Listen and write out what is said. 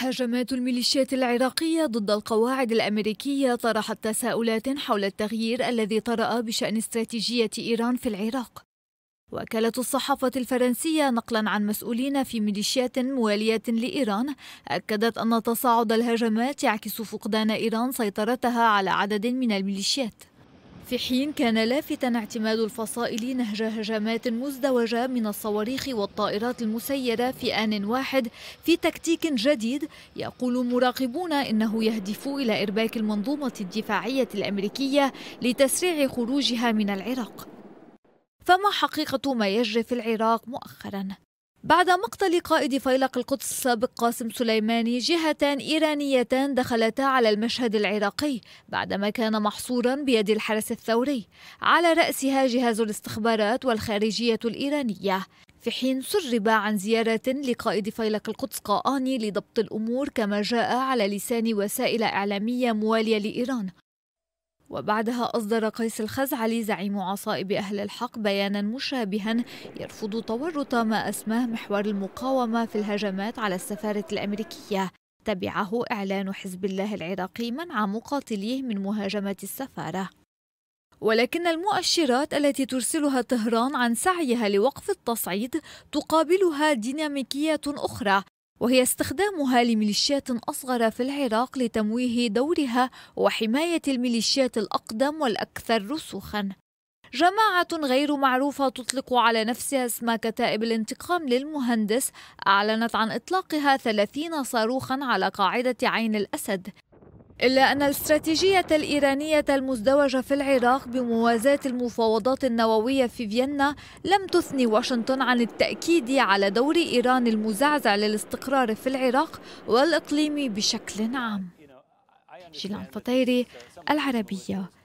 هجمات الميليشيات العراقية ضد القواعد الأمريكية طرحت تساؤلات حول التغيير الذي طرأ بشأن استراتيجية إيران في العراق وكالة الصحافة الفرنسية نقلا عن مسؤولين في ميليشيات موالية لإيران أكدت أن تصاعد الهجمات يعكس فقدان إيران سيطرتها على عدد من الميليشيات في حين كان لافتا اعتماد الفصائل نهج هجمات مزدوجة من الصواريخ والطائرات المسيرة في آن واحد في تكتيك جديد يقول مراقبون إنه يهدف إلى إرباك المنظومة الدفاعية الأمريكية لتسريع خروجها من العراق فما حقيقة ما يجري في العراق مؤخرا بعد مقتل قائد فيلق القدس السابق قاسم سليماني جهتان إيرانيتان دخلتا على المشهد العراقي بعدما كان محصورا بيد الحرس الثوري على رأسها جهاز الاستخبارات والخارجية الإيرانية في حين سرب عن زيارة لقائد فيلق القدس قاني لضبط الأمور كما جاء على لسان وسائل إعلامية موالية لإيران وبعدها أصدر قيس الخزعلي زعيم عصائب أهل الحق بيانا مشابها يرفض تورط ما أسماه محور المقاومة في الهجمات على السفارة الأمريكية تبعه إعلان حزب الله العراقي منع مقاتليه من مهاجمة السفارة ولكن المؤشرات التي ترسلها طهران عن سعيها لوقف التصعيد تقابلها ديناميكية أخرى وهي استخدامها لميليشيات أصغر في العراق لتمويه دورها وحماية الميليشيات الأقدم والأكثر رسوخاً جماعة غير معروفة تطلق على نفسها اسم كتائب الانتقام للمهندس أعلنت عن إطلاقها 30 صاروخا على قاعدة عين الأسد إلا أن الاستراتيجية الإيرانية المزدوجة في العراق بموازاة المفاوضات النووية في فيينا لم تثني واشنطن عن التأكيد على دور إيران المزعزع للاستقرار في العراق والإقليم بشكل عام جيلان فطيري العربية